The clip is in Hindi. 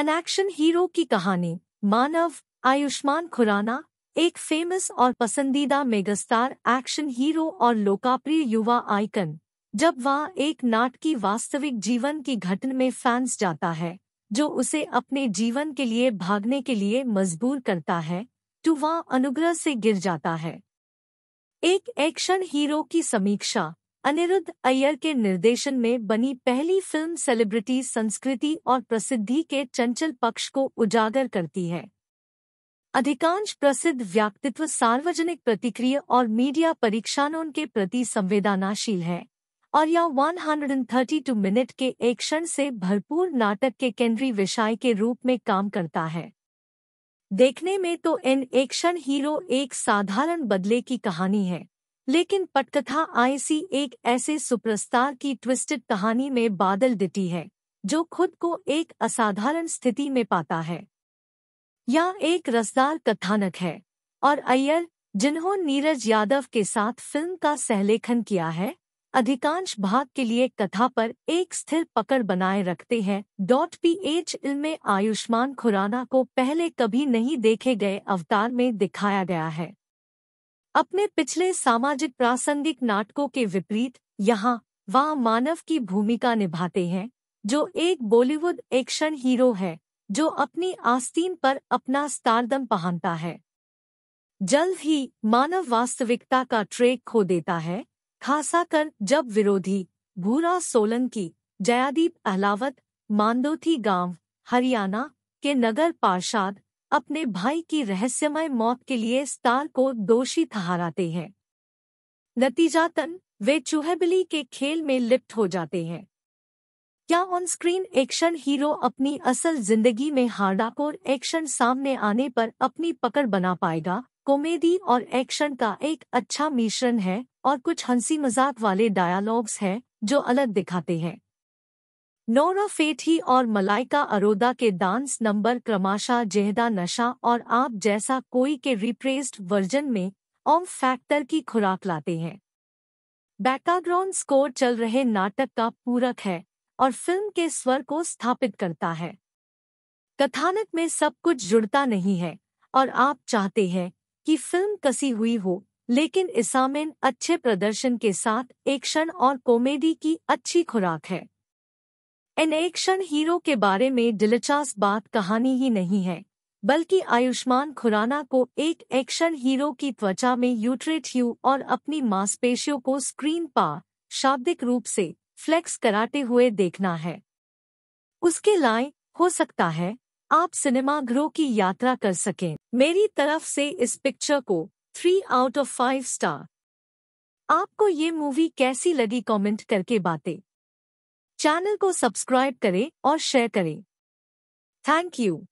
एन एक्शन हीरो की कहानी मानव आयुष्मान खुराना एक फेमस और पसंदीदा मेगास्टार एक्शन हीरो और लोकप्रिय युवा आइकन जब वह एक नाटकी वास्तविक जीवन की घटना में फैंस जाता है जो उसे अपने जीवन के लिए भागने के लिए मजबूर करता है तो वह अनुग्रह से गिर जाता है एक एक्शन हीरो की समीक्षा अनिरुद्ध अय्यर के निर्देशन में बनी पहली फिल्म सेलिब्रिटी संस्कृति और प्रसिद्धि के चंचल पक्ष को उजागर करती है अधिकांश प्रसिद्ध व्यक्तित्व सार्वजनिक प्रतिक्रिया और मीडिया परीक्षणों के प्रति संवेदनाशील है और यह 132 मिनट के एक क्षण से भरपूर नाटक के केंद्रीय विषय के रूप में काम करता है देखने में तो इन एक क्षण हीरो एक साधारण बदले की कहानी है लेकिन पटकथा आईसी एक ऐसे सुपरस्टार की ट्विस्टेड कहानी में बादल दिटी है जो खुद को एक असाधारण स्थिति में पाता है यह एक रसदार कथानक है और अय्यर जिन्होंने नीरज यादव के साथ फिल्म का सहलेखन किया है अधिकांश भाग के लिए कथा पर एक स्थिर पकड़ बनाए रखते हैं डॉट पी एच इलमे में आयुष्मान खुराना को पहले कभी नहीं देखे गए अवतार में दिखाया गया है अपने पिछले सामाजिक प्रासंगिक नाटकों के विपरीत यहाँ वह मानव की भूमिका निभाते हैं जो एक बॉलीवुड एक्शन हीरो है जो अपनी आस्तीन पर अपना स्टारदम पहनता है जल्द ही मानव वास्तविकता का ट्रेक खो देता है खासा कर जब विरोधी भूरा सोलंकी जयादीप अहलावत मांदोथी गांव हरियाणा के नगर पार्षद अपने भाई की रहस्यमय मौत के लिए स्टार को दोषी ठहराते हैं नतीजातन वे चूहेबिली के खेल में लिप्त हो जाते हैं क्या ऑन स्क्रीन एक्शन हीरो अपनी असल जिंदगी में हार्डाकोर एक्शन सामने आने पर अपनी पकड़ बना पाएगा कॉमेडी और एक्शन का एक अच्छा मिश्रण है और कुछ हंसी मजाक वाले डायलॉग्स हैं जो अलग दिखाते हैं नौरा फेठी और मलाइका अरोदा के डांस नंबर क्रमाशा जेहदा नशा और आप जैसा कोई के रिप्रेस्ड वर्जन में ओम फैक्टर की खुराक लाते हैं बैकग्राउंड स्कोर चल रहे नाटक का पूरक है और फिल्म के स्वर को स्थापित करता है कथानक में सब कुछ जुड़ता नहीं है और आप चाहते हैं कि फिल्म कसी हुई हो लेकिन इसामेन अच्छे प्रदर्शन के साथ एक्शन और कॉमेडी की अच्छी खुराक है एन एक्शन हीरो के बारे में दिलचस्प बात कहानी ही नहीं है बल्कि आयुष्मान खुराना को एक एक्शन हीरो की त्वचा में यूट्रेट यू और अपनी मांसपेशियों को स्क्रीन पा शाब्दिक रूप से फ्लेक्स कराते हुए देखना है उसके लाए हो सकता है आप सिनेमाघरों की यात्रा कर सकें मेरी तरफ से इस पिक्चर को three out of five star आपको ये मूवी कैसी लगी कमेंट करके बातें चैनल को सब्सक्राइब करें और शेयर करें थैंक यू